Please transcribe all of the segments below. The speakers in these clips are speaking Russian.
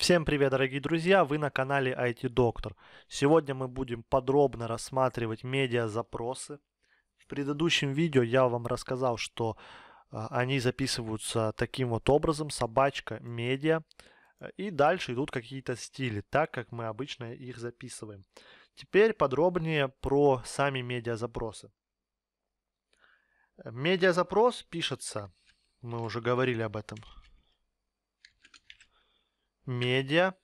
Всем привет, дорогие друзья! Вы на канале IT Доктор. Сегодня мы будем подробно рассматривать медиа-запросы. В предыдущем видео я вам рассказал, что э, они записываются таким вот образом, собачка, медиа. Э, и дальше идут какие-то стили, так как мы обычно их записываем. Теперь подробнее про сами медиа-запросы. Э, медиа-запрос пишется, мы уже говорили об этом, медиа.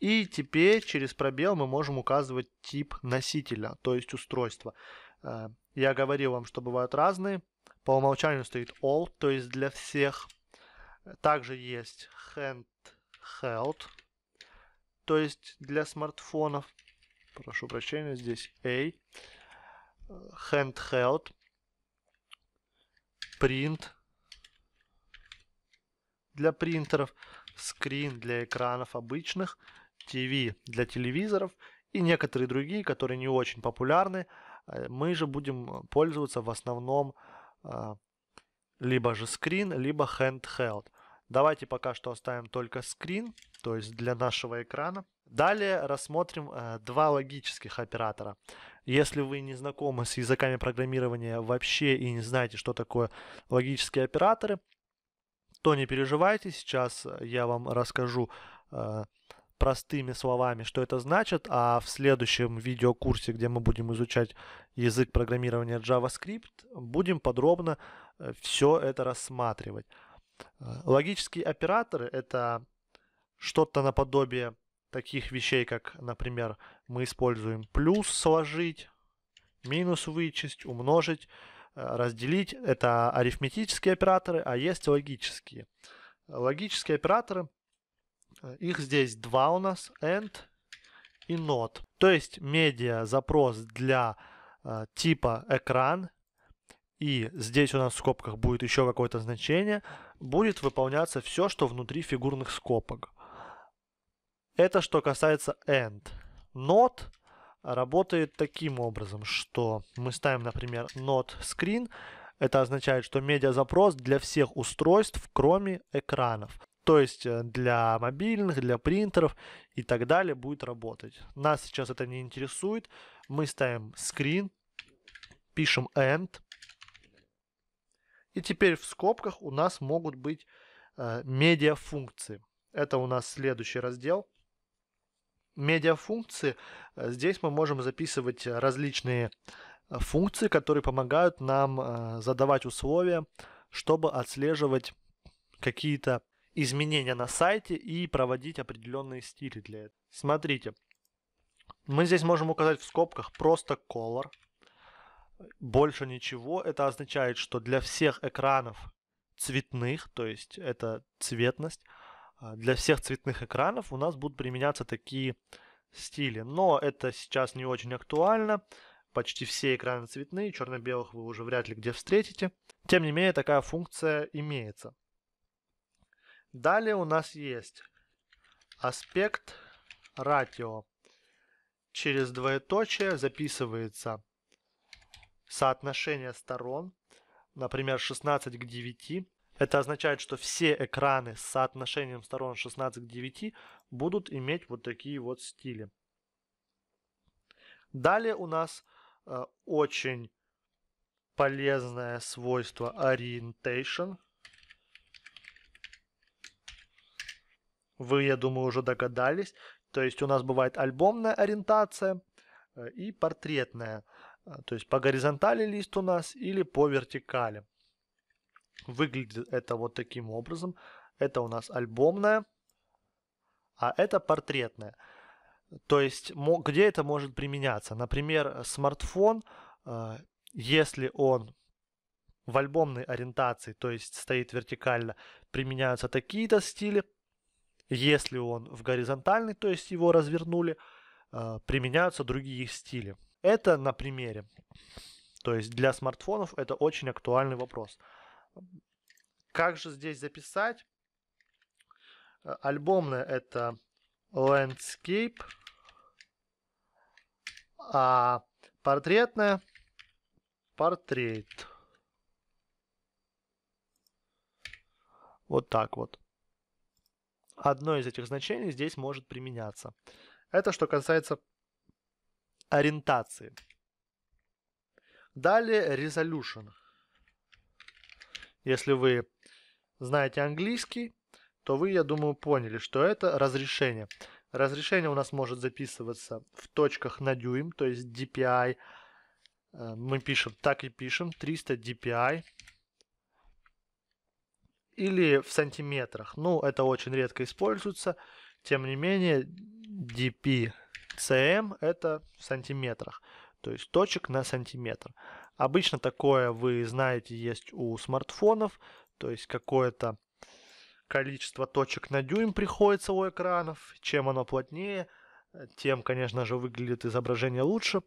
И теперь через пробел мы можем указывать тип носителя, то есть устройство. Э, я говорил вам, что бывают разные. По умолчанию стоит all, то есть для всех. Также есть handheld, то есть для смартфонов. Прошу прощения, здесь A. Э, handheld. Print для принтеров, скрин для экранов обычных, TV для телевизоров и некоторые другие, которые не очень популярны. Э, мы же будем э, пользоваться в основном э, либо же скрин, либо handheld. Давайте пока что оставим только скрин, то есть для нашего экрана. Далее рассмотрим э, два логических оператора. Если вы не знакомы с языками программирования вообще и не знаете, что такое логические операторы, то не переживайте, сейчас э, я вам расскажу э, простыми словами, что это значит, а в следующем видеокурсе, где мы будем изучать язык программирования JavaScript, будем подробно э, все это рассматривать. Э, логические операторы — это что-то наподобие таких вещей, как, например, мы используем плюс сложить, минус вычесть, умножить, разделить. Это арифметические операторы, а есть логические. Логические операторы, э, их здесь два у нас, and и not. То есть медиа запрос для э, типа экран, и здесь у нас в скобках будет еще какое-то значение, будет выполняться все, что внутри фигурных скобок. Это что касается and. Not работает таким образом, что мы ставим, например, not screen. Это означает, что медиазапрос для всех устройств, кроме экранов. То есть э, для мобильных, для принтеров и так далее будет работать. Нас сейчас это не интересует. Мы ставим screen, пишем end. И теперь в скобках у нас могут быть э, медиа функции. Это у нас следующий раздел медиафункции. Э, здесь мы можем записывать э, различные э, функции, которые помогают нам задавать условия, чтобы отслеживать какие-то изменения на сайте и проводить определенные стили для этого. Смотрите, мы здесь можем указать в скобках просто color, больше ничего. Это означает, что для всех экранов цветных, то есть это цветность, а, для всех цветных экранов у нас будут применяться такие стили. Но это сейчас не очень актуально. Почти все экраны цветные, черно-белых вы уже вряд ли где встретите. Тем не менее, такая функция имеется. Далее у нас есть аспект ратио. Через двоеточие записывается соотношение сторон, например, 16 к 9. Это означает, что все экраны с соотношением сторон 16 к 9 будут иметь вот такие вот стили. Далее у нас э, очень полезное свойство orientation. Вы, я думаю, уже догадались. То есть у нас бывает альбомная ориентация э, и портретная. Э, то есть по горизонтали лист у нас или по вертикали. Выглядит это вот таким образом. Это у нас альбомная, а это портретная. То есть, где это может применяться? Например, смартфон, э, если он в альбомной ориентации, то есть стоит вертикально, применяются такие-то стили. Если он в горизонтальной, то есть его развернули, э, применяются другие стили. Это на примере. То есть для смартфонов это очень актуальный вопрос. Как же здесь записать? Э, альбомное это landscape, а портретное портрет. Вот так вот. Одно из этих значений здесь может применяться. Это что касается ориентации. Далее resolution. Если вы знаете английский, то вы, я думаю, поняли, что это разрешение. Разрешение у нас может записываться в точках на дюйм, то есть DPI. Э, мы пишем, так и пишем, 300 DPI. Или в сантиметрах. Ну, это очень редко используется. Тем не менее, DPCM это в сантиметрах. То есть точек на сантиметр. Обычно такое, вы знаете, есть у смартфонов, то есть какое-то количество точек на дюйм приходится у экранов. Чем оно плотнее, тем, конечно же, выглядит изображение лучше.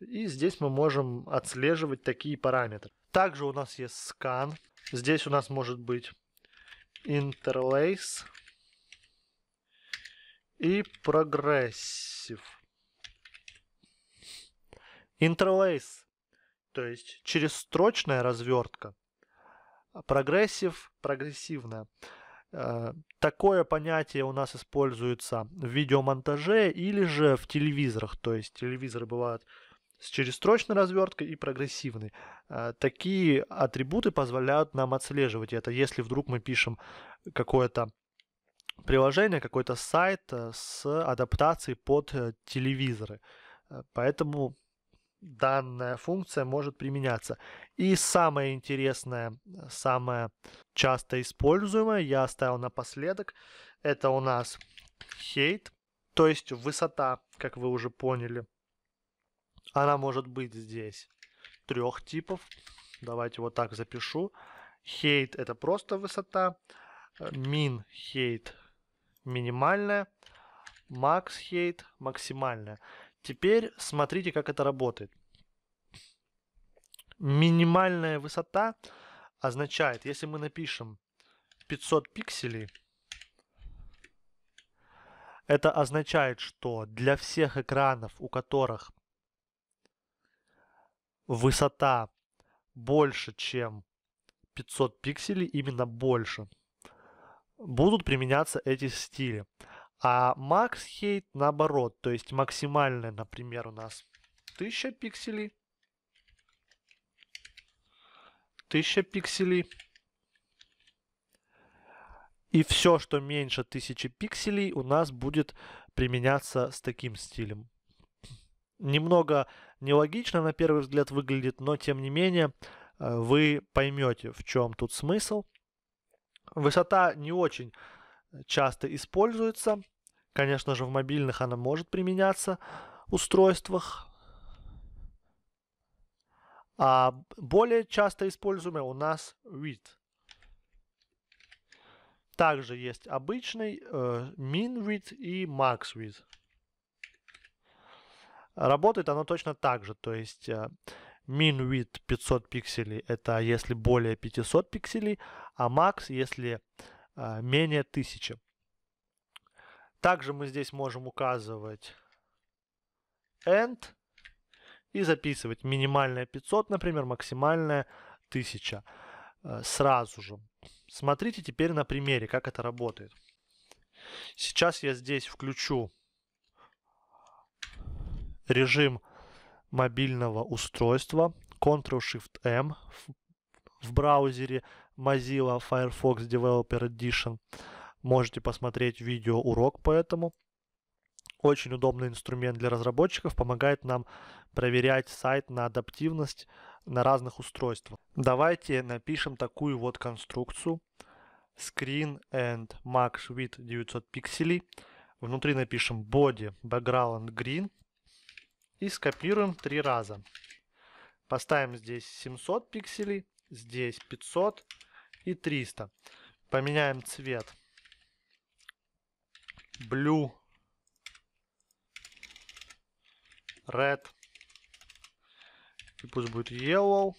И здесь мы можем отслеживать такие параметры. Также у нас есть скан. Здесь у нас может быть interlace и прогрессив. Interlace то есть через строчная развертка. Прогрессив, прогрессивная. Э, такое понятие у нас используется в видеомонтаже или же в телевизорах. То есть телевизоры бывают с черезстрочной разверткой и прогрессивной. Э, такие атрибуты позволяют нам отслеживать это. Если вдруг мы пишем какое-то приложение, какой-то сайт э, с адаптацией под телевизоры. Поэтому данная функция может применяться. И самое интересное, самое часто используемое, я оставил напоследок, это у нас height, то есть высота, как вы уже поняли. Она может быть здесь трех типов. Давайте вот так запишу. Height это просто высота. Э, Min height минимальная. Max height максимальная. Теперь смотрите, как это работает. Минимальная высота означает, если мы напишем 500 пикселей, это означает, что для всех экранов, у которых высота больше, чем 500 пикселей, именно больше, будут применяться эти стили. А макс хейт наоборот, то есть максимальная, например, у нас 1000 пикселей. 1000 пикселей. И все, что меньше 1000 пикселей, у нас будет применяться с таким стилем. Немного нелогично, на первый взгляд, выглядит, но тем не менее э, вы поймете, в чем тут смысл. Высота не очень э, часто используется. Конечно же, в мобильных она может применяться устройствах. А более часто используемый у нас read. Также есть обычный э, min-read и max-read. Работает оно точно так же, то есть э, min-read 500 пикселей это если более 500 пикселей, а max если э, менее 1000. Также мы здесь можем указывать end и записывать минимальное 500, например, максимальное 1000 э, сразу же. Смотрите теперь на примере, как это работает. Сейчас я здесь включу режим мобильного устройства Ctrl-Shift-M эм в браузере Mozilla Firefox Developer Edition. Можете посмотреть видео урок по этому. Очень удобный инструмент для разработчиков, помогает нам проверять сайт на адаптивность на разных устройствах. Давайте напишем такую вот конструкцию. Screen and max width 900 пикселей. Внутри напишем body background green и скопируем три раза. Поставим здесь 700 пикселей, здесь 500 и 300. Поменяем цвет blue, red. И пусть будет yellow.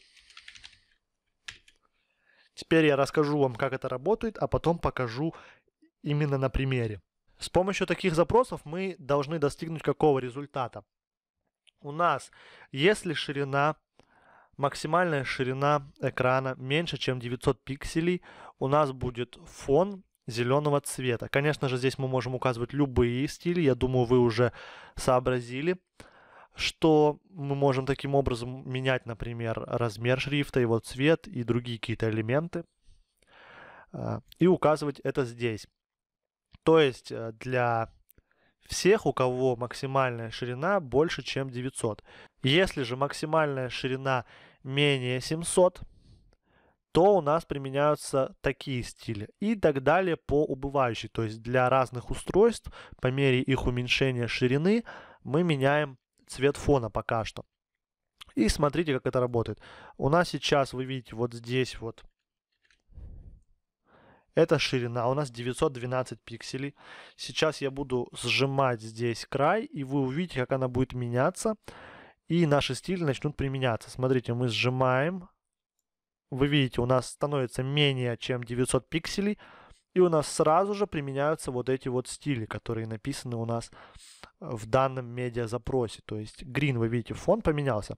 Теперь я расскажу вам, как это работает, а потом покажу именно на примере. С помощью таких запросов мы должны достигнуть какого результата? У нас, если ширина, максимальная ширина экрана меньше, чем 900 пикселей, у нас будет фон зеленого цвета. Конечно же, здесь мы можем указывать любые стили. Я думаю, вы уже сообразили, что мы можем таким образом менять, например, размер шрифта, его цвет и другие какие-то элементы. Э, и указывать это здесь. То есть э, для всех, у кого максимальная ширина больше, чем 900. Если же максимальная ширина менее 700, то у нас применяются такие стили и так далее по убывающей. То есть для разных устройств по мере их уменьшения ширины мы меняем цвет фона пока что. И смотрите, как это работает. У нас сейчас, вы видите, вот здесь вот это ширина, а у нас 912 пикселей. Сейчас я буду сжимать здесь край, и вы увидите, как она будет меняться. И наши стили начнут применяться. Смотрите, мы сжимаем, вы видите, у нас становится менее чем 900 пикселей, и у нас сразу же применяются вот эти вот стили, которые написаны у нас э, в данном медиа-запросе. То есть green, вы видите, фон поменялся.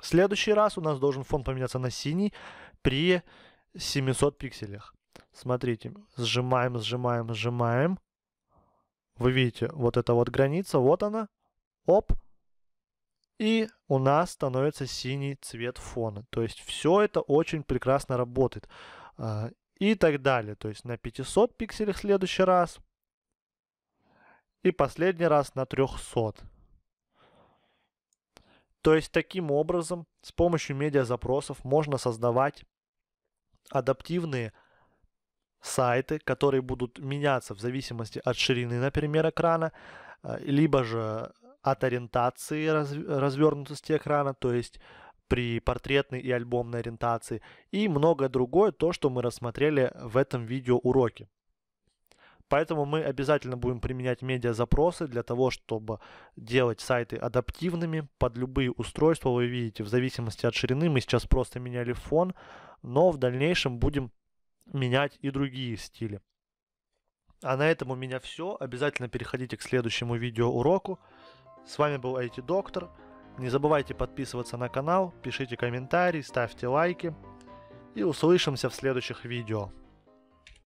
В следующий раз у нас должен фон поменяться на синий при 700 пикселях. Смотрите, сжимаем, сжимаем, сжимаем. Вы видите, вот эта вот граница, вот она. Оп, и у нас становится синий цвет фона. То есть все это очень прекрасно работает. А, и так далее. То есть на 500 пикселях в следующий раз. И последний раз на 300. То есть таким образом с помощью медиазапросов можно создавать адаптивные сайты, которые будут меняться в зависимости от ширины, например, экрана, а, либо же от ориентации развернутости экрана, то есть при портретной и альбомной ориентации, и многое другое, то, что мы рассмотрели в этом видео уроке. Поэтому мы обязательно будем применять медиа-запросы для того, чтобы делать сайты адаптивными под любые устройства. Вы видите, в зависимости от ширины, мы сейчас просто меняли фон, но в дальнейшем будем менять и другие стили. А на этом у меня все. Обязательно переходите к следующему видео уроку. С вами был IT-доктор. Не забывайте подписываться на канал, пишите комментарии, ставьте лайки. И услышимся в следующих видео.